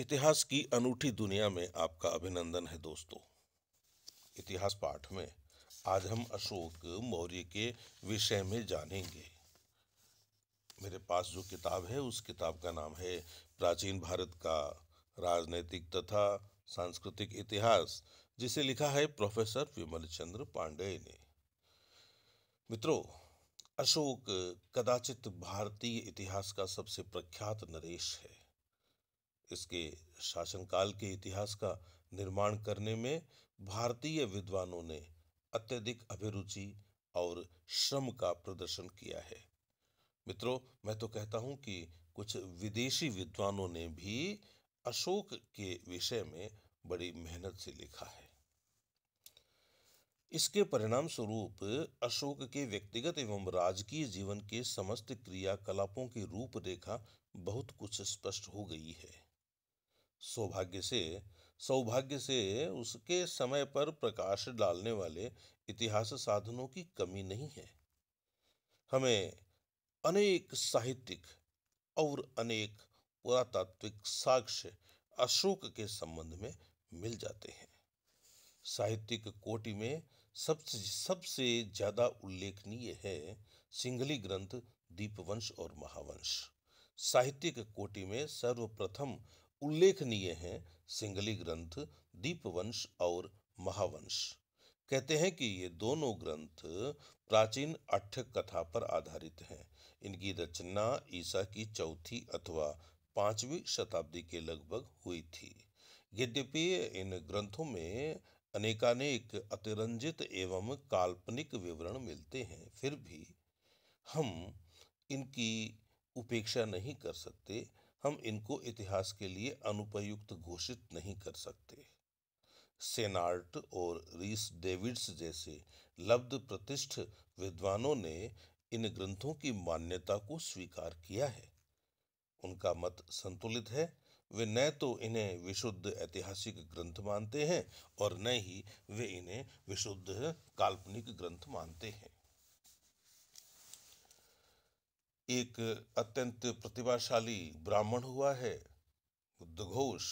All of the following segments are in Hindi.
इतिहास की अनूठी दुनिया में आपका अभिनंदन है दोस्तों इतिहास पाठ में आज हम अशोक मौर्य के विषय में जानेंगे मेरे पास जो किताब है उस किताब का नाम है प्राचीन भारत का राजनैतिक तथा सांस्कृतिक इतिहास जिसे लिखा है प्रोफेसर विमल चंद्र पांडेय ने मित्रों अशोक कदाचित भारतीय इतिहास का सबसे प्रख्यात नरेश है इसके शासनकाल के इतिहास का निर्माण करने में भारतीय विद्वानों ने अत्यधिक अभिरुचि और श्रम का प्रदर्शन किया है मित्रों मैं तो कहता हूं कि कुछ विदेशी विद्वानों ने भी अशोक के विषय में बड़ी मेहनत से लिखा है इसके परिणाम स्वरूप अशोक के व्यक्तिगत एवं राजकीय जीवन के समस्त क्रियाकलापों की रूपरेखा बहुत कुछ स्पष्ट हो गई है सौभाग्य से सौभाग्य से उसके समय पर प्रकाश डालने वाले इतिहास साधनों की कमी नहीं है हमें अनेक साहित्यिक और अनेक पुरातात्विक साक्ष्य अशोक के संबंध में मिल जाते हैं साहित्यिक कोटि में सबसे सबसे ज़्यादा उल्लेखनीय है सिंघली ग्रंथ दीपवंश और महावंश साहित्यिक कोटि में सर्वप्रथम उल्लेखनीय हैं सिंगली ग्रंथ दीपवंश और महावंश कहते हैं कि ये दोनों ग्रंथ प्राचीन अठ कथा पर आधारित हैं इनकी रचना ईसा की चौथी अथवा पांचवी शताब्दी के लगभग हुई थी यद्यपि इन ग्रंथों में अनेकानेक अतिरंजित एवं काल्पनिक विवरण मिलते हैं फिर भी हम इनकी उपेक्षा नहीं कर सकते हम इनको इतिहास के लिए अनुपयुक्त घोषित नहीं कर सकते सेनार्ट और रीस डेविड्स जैसे लब्ध प्रतिष्ठ विद्वानों ने इन ग्रंथों की मान्यता को स्वीकार किया है उनका मत संतुलित है वे न तो इन्हें विशुद्ध ऐतिहासिक ग्रंथ मानते हैं और न ही वे इन्हें विशुद्ध काल्पनिक ग्रंथ मानते हैं एक अत्यंत प्रतिभाशाली ब्राह्मण हुआ है बुद्धघोष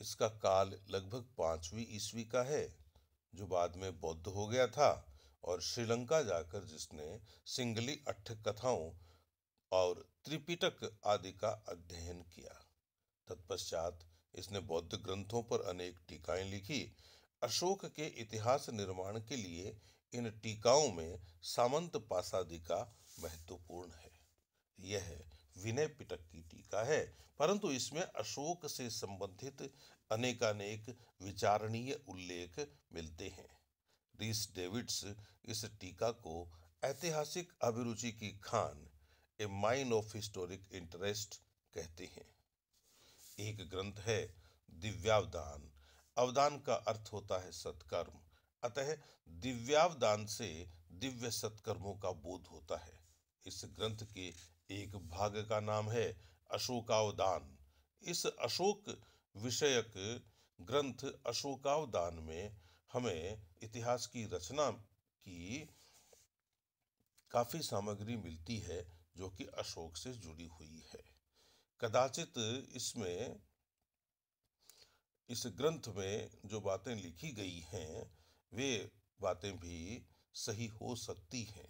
इसका काल लगभग पांचवी ईस्वी का है जो बाद में बौद्ध हो गया था और श्रीलंका जाकर जिसने सिंगली अठ कथाओं और त्रिपिटक आदि का अध्ययन किया तत्पश्चात इसने बौद्ध ग्रंथों पर अनेक टीकाएं लिखी अशोक के इतिहास निर्माण के लिए इन टीकाओं में सामंत पासादि का महत्वपूर्ण है यह विनय पिटक की टीका है परंतु इसमें अशोक से संबंधित अनेकानेक विचारणीय उल्लेख मिलते हैं रीस डेविड्स इस टीका को ऐतिहासिक अभिरुचि की खान a mine of historic interest कहते हैं एक ग्रंथ है दिव्यावदान अवदान का अर्थ होता है सत्कर्म अतः दिव्यावदान से दिव्य सत्कर्मों का बोध होता है इस ग्रंथ के एक भाग का नाम है अशोकावदान इस अशोक विषयक ग्रंथ अशोकावदान में हमें इतिहास की रचना की काफ़ी सामग्री मिलती है जो कि अशोक से जुड़ी हुई है कदाचित इसमें इस ग्रंथ में जो बातें लिखी गई हैं वे बातें भी सही हो सकती हैं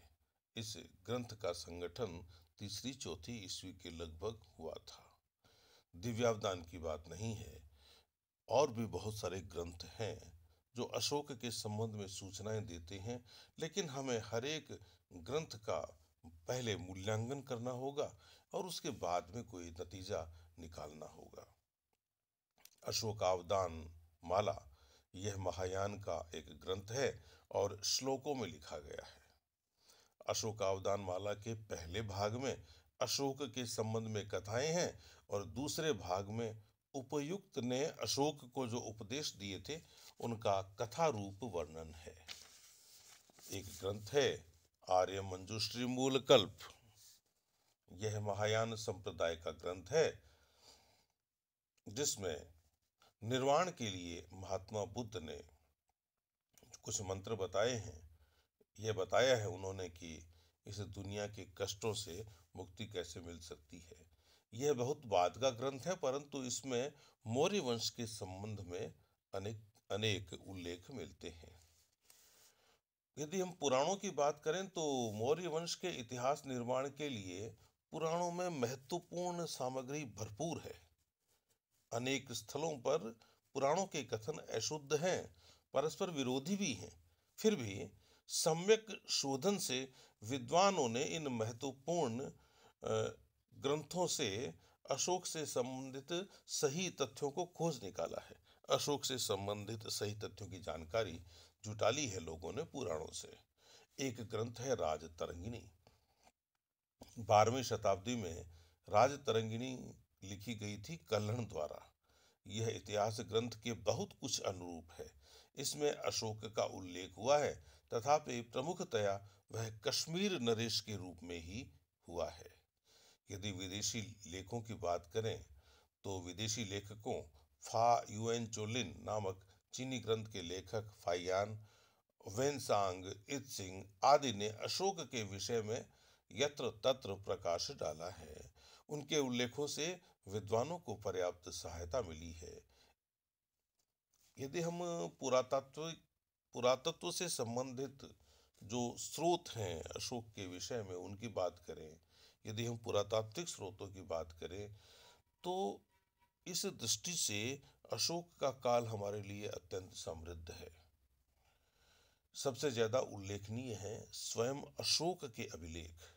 इस ग्रंथ का संगठन तीसरी चौथी ईस्वी के लगभग हुआ था दिव्यावदान की बात नहीं है और भी बहुत सारे ग्रंथ हैं जो अशोक के संबंध में सूचनाएं देते हैं लेकिन हमें हर एक ग्रंथ का पहले मूल्यांकन करना होगा और उसके बाद में कोई नतीजा निकालना होगा अवदान माला यह महायान का एक ग्रंथ है और श्लोकों में लिखा गया है अशोक अवदान माला के पहले भाग में अशोक के संबंध में कथाएं हैं और दूसरे भाग में उपयुक्त ने अशोक को जो उपदेश दिए थे उनका कथा रूप वर्णन है एक ग्रंथ है आर्य मंजुश्री मूलकल्प यह महायान संप्रदाय का ग्रंथ है जिसमें निर्वाण के लिए महात्मा बुद्ध ने कुछ मंत्र बताए हैं यह बताया है उन्होंने कि इस दुनिया के कष्टों से मुक्ति कैसे मिल सकती है यह बहुत बाद का ग्रंथ है परंतु इसमें मौर्य वंश के संबंध में अनेक अनेक उल्लेख मिलते हैं यदि हम पुराणों की बात करें तो मौर्य वंश के इतिहास निर्माण के लिए पुराणों में महत्वपूर्ण सामग्री भरपूर है अनेक स्थलों पर पुराणों के कथन अशुद्ध हैं परस्पर विरोधी भी हैं फिर भी सम्यक शोधन से विद्वानों ने इन महत्वपूर्ण ग्रंथों से अशोक से संबंधित सही तथ्यों को खोज निकाला है अशोक से संबंधित सही तथ्यों की जानकारी जुटा ली है लोगों ने पुराणों से एक ग्रंथ है राज तरंगिनी बारहवीं शताब्दी में राज तरंगिनी लिखी गई थी कल्हण द्वारा यह इतिहास ग्रंथ के बहुत कुछ अनुरूप है इसमें अशोक का उल्लेख हुआ है तथापि प्रमुखतया वह कश्मीर नरेश के रूप में ही हुआ है यदि विदेशी लेखों की बात करें तो विदेशी लेखकों फा यूएन चोलिन नामक चीनी ग्रंथ के लेखक फाइयान वेनसांग इत सिंह आदि ने अशोक के विषय में यत्र तत्र प्रकाश डाला है उनके उल्लेखों से विद्वानों को पर्याप्त सहायता मिली है यदि हम पुरातात्विक पुरातत्व से संबंधित जो स्रोत हैं अशोक के विषय में उनकी बात करें यदि हम पुरातात्विक स्रोतों की बात करें तो इस दृष्टि से अशोक का काल हमारे लिए अत्यंत समृद्ध है सबसे ज़्यादा उल्लेखनीय है स्वयं अशोक के अभिलेख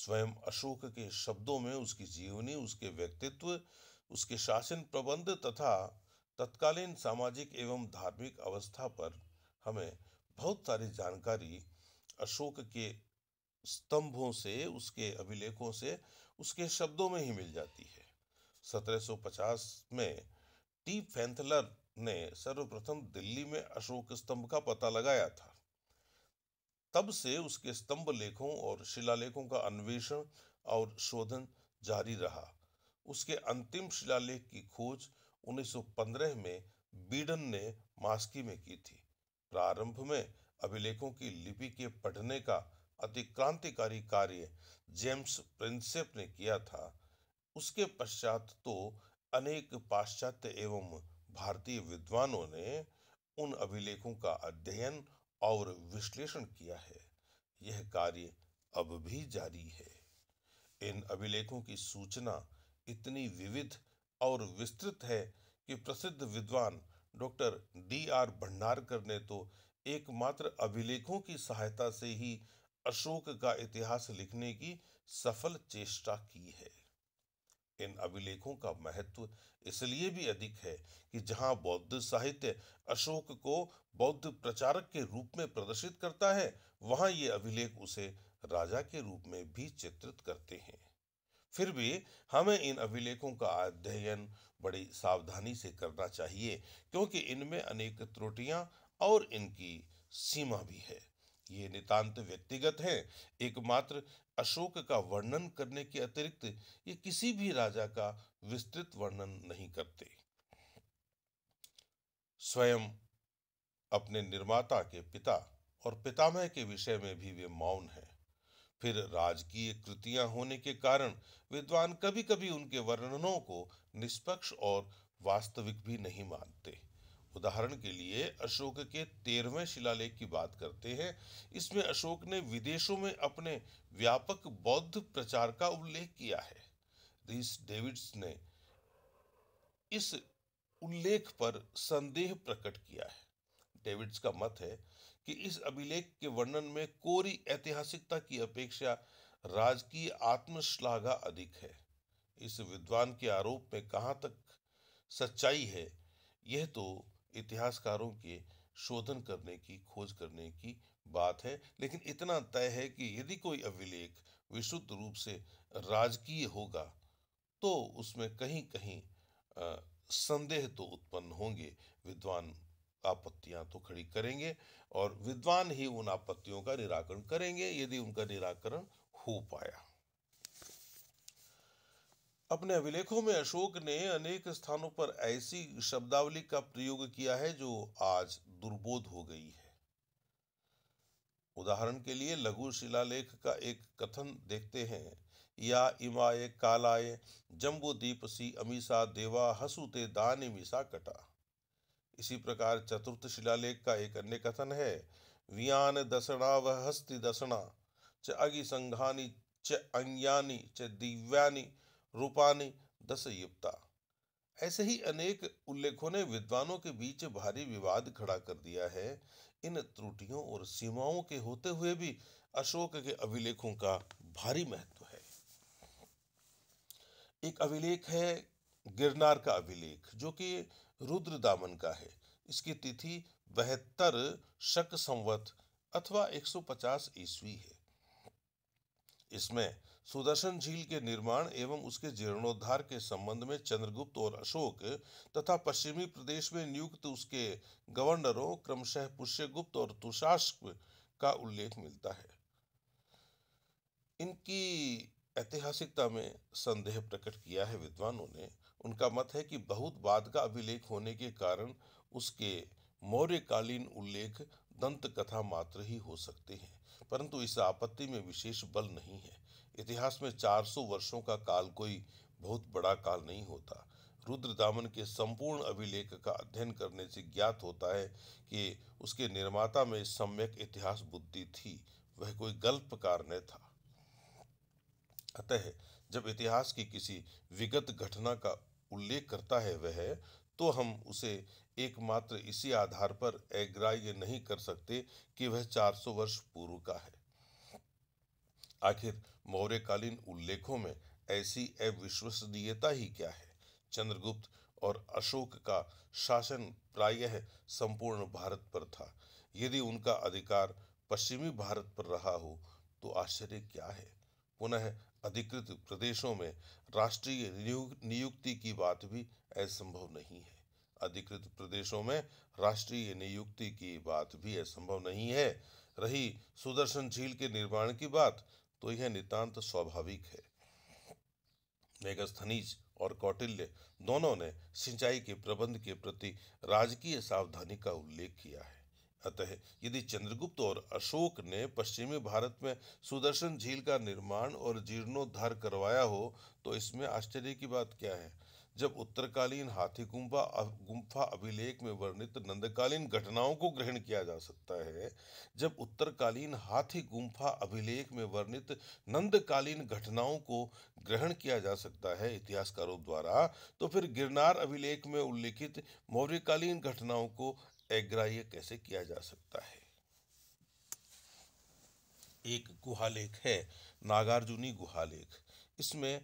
स्वयं अशोक के शब्दों में उसकी जीवनी उसके व्यक्तित्व उसके शासन प्रबंध तथा तत्कालीन सामाजिक एवं धार्मिक अवस्था पर हमें बहुत सारी जानकारी अशोक के स्तंभों से उसके अभिलेखों से उसके शब्दों में ही मिल जाती है 1750 में टी फैंथलर ने सर्वप्रथम दिल्ली में अशोक स्तंभ का पता लगाया था तब से उसके स्तंभ लेखों और शिलालेखों का अन्वेषण और शोधन जारी रहा उसके अंतिम शिलालेख की खोज 1915 में बीडन ने मास्की में की थी प्रारंभ में अभिलेखों की लिपि के पढ़ने का अतिक्रांतिकारी कार्य जेम्स प्रिंसेप ने किया था उसके पश्चात तो अनेक पाश्चात्य एवं भारतीय विद्वानों ने उन अभिलेखों का अध्ययन और विश्लेषण किया है यह कार्य अब भी जारी है इन अभिलेखों की सूचना इतनी विविध और विस्तृत है कि प्रसिद्ध विद्वान डॉक्टर डी आर भंडारकर ने तो एकमात्र अभिलेखों की सहायता से ही अशोक का इतिहास लिखने की सफल चेष्टा की है इन अभिलेखों का महत्व इसलिए भी अधिक है कि जहां बौद्ध साहित्य अशोक को बौद्ध प्रचारक के रूप में प्रदर्शित करता है वहां ये अभिलेख उसे राजा के रूप में भी चित्रित करते हैं फिर भी हमें इन अभिलेखों का अध्ययन बड़ी सावधानी से करना चाहिए क्योंकि इनमें अनेक त्रुटियां और इनकी सीमा भी है ये नितांत व्यक्तिगत हैं एकमात्र अशोक का वर्णन करने के अतिरिक्त ये किसी भी राजा का विस्तृत वर्णन नहीं करते स्वयं अपने निर्माता के पिता और पितामह के विषय में भी वे मौन हैं फिर राजकीय कृतियां होने के कारण विद्वान कभी कभी उनके वर्णनों को निष्पक्ष और वास्तविक भी नहीं मानते उदाहरण के लिए अशोक के तेरहवें शिलालेख की बात करते हैं इसमें अशोक ने विदेशों में अपने व्यापक बौद्ध प्रचार का उल्लेख किया है रिस डेविड्स ने इस उल्लेख पर संदेह प्रकट किया है डेविड्स का मत है कि इस अभिलेख के वर्णन में कोरी ऐतिहासिकता की अपेक्षा राजकीय आत्मश्लाघा अधिक है इस विद्वान के आरोप में कहाँ तक सच्चाई है यह तो इतिहासकारों के शोधन करने की खोज करने की बात है लेकिन इतना तय है कि यदि कोई अभिलेख विशुद्ध रूप से राजकीय होगा तो उसमें कहीं कहीं संदेह तो उत्पन्न होंगे विद्वान आपत्तियां तो खड़ी करेंगे और विद्वान ही उन आपत्तियों का निराकरण करेंगे यदि उनका निराकरण हो पाया अपने अभिलेखों में अशोक ने अनेक स्थानों पर ऐसी शब्दावली का प्रयोग किया है जो आज दुर्बोध हो गई है उदाहरण के लिए लघु शिलालेख का एक कथन देखते हैं या इमाय कालाय जम्बो दीप सी अमीसा देवा हसुते दानी मिसा कटा इसी प्रकार चतुर्थ शिलालेख का एक अन्य कथन है वियान दसना व हस्ति दसना च अगिसंघानी च अंग्यानी च दिव्यानी रूपानी दसयुक्ता ऐसे ही अनेक उल्लेखों ने विद्वानों के बीच भारी विवाद खड़ा कर दिया है इन त्रुटियों और सीमाओं के होते हुए भी अशोक के अभिलेखों का भारी महत्व है एक अभिलेख है गिरनार का अभिलेख जो कि रुद्र दामन का है इसकी तिथि बहत्तर शक संवत अथवा 150 ईस्वी है इसमें सुदर्शन झील के निर्माण एवं उसके जीर्णोद्धार के संबंध में चंद्रगुप्त और अशोक तथा पश्चिमी प्रदेश में नियुक्त उसके गवर्नरों क्रमशः पुष्यगुप्त और तुषाष्क का उल्लेख मिलता है इनकी ऐतिहासिकता में संदेह प्रकट किया है विद्वानों ने उनका मत है कि बहुत बाद का अभिलेख होने के कारण उसके मौर्यकालीन उल्लेख दंत कथा मात्र ही हो सकते हैं परंतु इस आपत्ति में विशेष बल नहीं है इतिहास में 400 वर्षों का काल कोई बहुत बड़ा काल नहीं होता रुद्र दामन के संपूर्ण अभिलेख का अध्ययन करने से ज्ञात होता है कि उसके निर्माता में सम्यक इतिहास बुद्धि थी वह कोई गल्पकार न था अतः जब इतिहास की किसी विगत घटना का उल्लेख करता है वह तो हम उसे एकमात्र इसी आधार पर अग्राह्य नहीं कर सकते कि वह 400 वर्ष पूर्व का है आखिर मौर्यकालीन उल्लेखों में ऐसी अविश्वसनीयता ही क्या है चंद्रगुप्त और अशोक का शासन प्रायः संपूर्ण भारत पर था यदि उनका अधिकार पश्चिमी भारत पर रहा हो तो आश्चर्य क्या है पुनः अधिकृत प्रदेशों में राष्ट्रीय नियुक्ति की बात भी असंभव नहीं है अधिकृत प्रदेशों में राष्ट्रीय नियुक्ति की बात भी असंभव नहीं है रही सुदर्शन झील के निर्माण की बात तो यह नितांत स्वाभाविक है मेघस्थनीज और कौटिल्य दोनों ने सिंचाई के प्रबंध के प्रति राजकीय सावधानी का उल्लेख किया है अतः यदि चंद्रगुप्त और अशोक ने पश्चिमी भारत में सुदर्शन झील का निर्माण और जीर्णोद्धार करवाया हो तो इसमें आश्चर्य की बात क्या है जब उत्तरकालीन हाथी गुंफा गुंफा अभिलेख में वर्णित नंदकालीन घटनाओं को ग्रहण किया जा सकता है जब उत्तरकालीन हाथी गुंफा अभिलेख में वर्णित नंदकालीन घटनाओं को ग्रहण किया जा सकता है इतिहासकारों द्वारा तो फिर गिरनार अभिलेख में उल्लिखित मौर्यकालीन घटनाओं को एग्राह्य कैसे किया जा सकता है एक गुहालेख है नागार्जुनी गुहालेख इसमें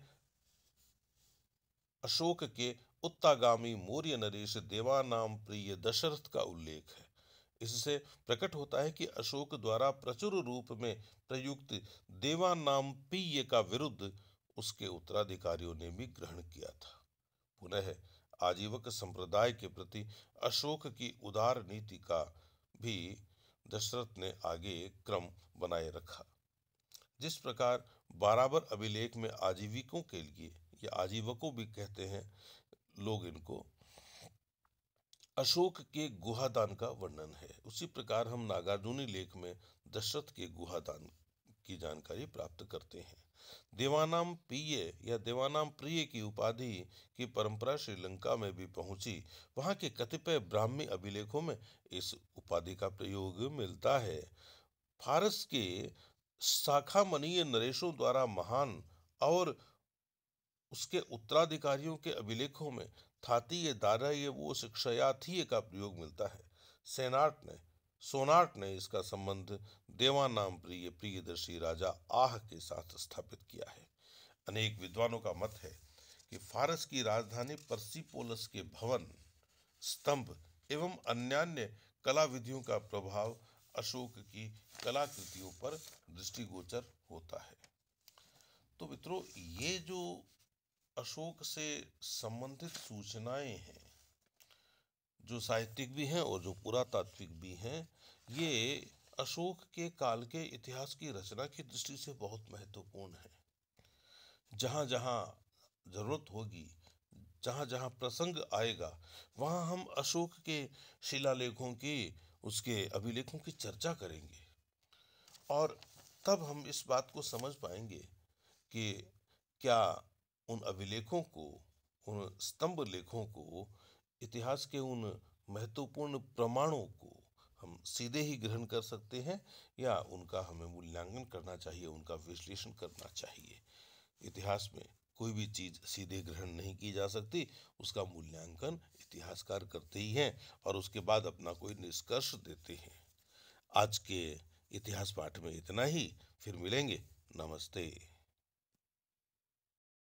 अशोक के उत्तागामी मौर्य नरेश देवानाम प्रिय दशरथ का उल्लेख है इससे प्रकट होता है कि अशोक द्वारा प्रचुर रूप में प्रयुक्त देवानाम प्रिय का विरुद्ध उसके उत्तराधिकारियों ने भी ग्रहण किया था पुनः आजीवक संप्रदाय के प्रति अशोक की उदार नीति का भी दशरथ ने आगे क्रम बनाए रखा जिस प्रकार बराबर अभिलेख में आजीविकों के लिए या आजीवकों भी कहते हैं लोग इनको अशोक के गुहादान का वर्णन है उसी प्रकार हम नागार्जुनी लेख में दशरथ के गुहादान की जानकारी प्राप्त करते हैं देवानाम पीय या देवानाम प्रिय की उपाधि की परंपरा श्रीलंका में भी पहुंची वहां के कतिपय ब्राह्मी अभिलेखों में इस उपाधि का प्रयोग मिलता है फारस के शाखामणीय नरेशों द्वारा महान और उसके उत्तराधिकारियों के अभिलेखों में थातीय दारा ये वो शिक्षयाथीय का प्रयोग मिलता है सेनाट ने सोनाट ने इसका संबंध नाम प्रिय प्रियदर्शी राजा आह के साथ स्थापित किया है अनेक विद्वानों का मत है कि फारस की राजधानी पर्सिपोलस के भवन स्तंभ एवं अन्यान्य कला विधियों का प्रभाव अशोक की कलाकृतियों पर दृष्टिगोचर होता है तो मित्रों ये जो अशोक से संबंधित सूचनाएं हैं जो साहित्यिक भी हैं और जो पुरातात्विक भी हैं ये अशोक के काल के इतिहास की रचना की दृष्टि से बहुत महत्वपूर्ण है जहाँ जहाँ ज़रूरत होगी जहाँ जहाँ प्रसंग आएगा वहाँ हम अशोक के शिलालेखों की उसके अभिलेखों की चर्चा करेंगे और तब हम इस बात को समझ पाएंगे कि क्या उन अभिलेखों को उन स्तंभ लेखों को इतिहास के उन महत्वपूर्ण प्रमाणों को हम सीधे ही ग्रहण कर सकते हैं या उनका हमें मूल्यांकन करना चाहिए उनका विश्लेषण करना चाहिए इतिहास में कोई भी चीज़ सीधे ग्रहण नहीं की जा सकती उसका मूल्यांकन इतिहासकार करते ही हैं और उसके बाद अपना कोई निष्कर्ष देते हैं आज के इतिहास पाठ में इतना ही फिर मिलेंगे नमस्ते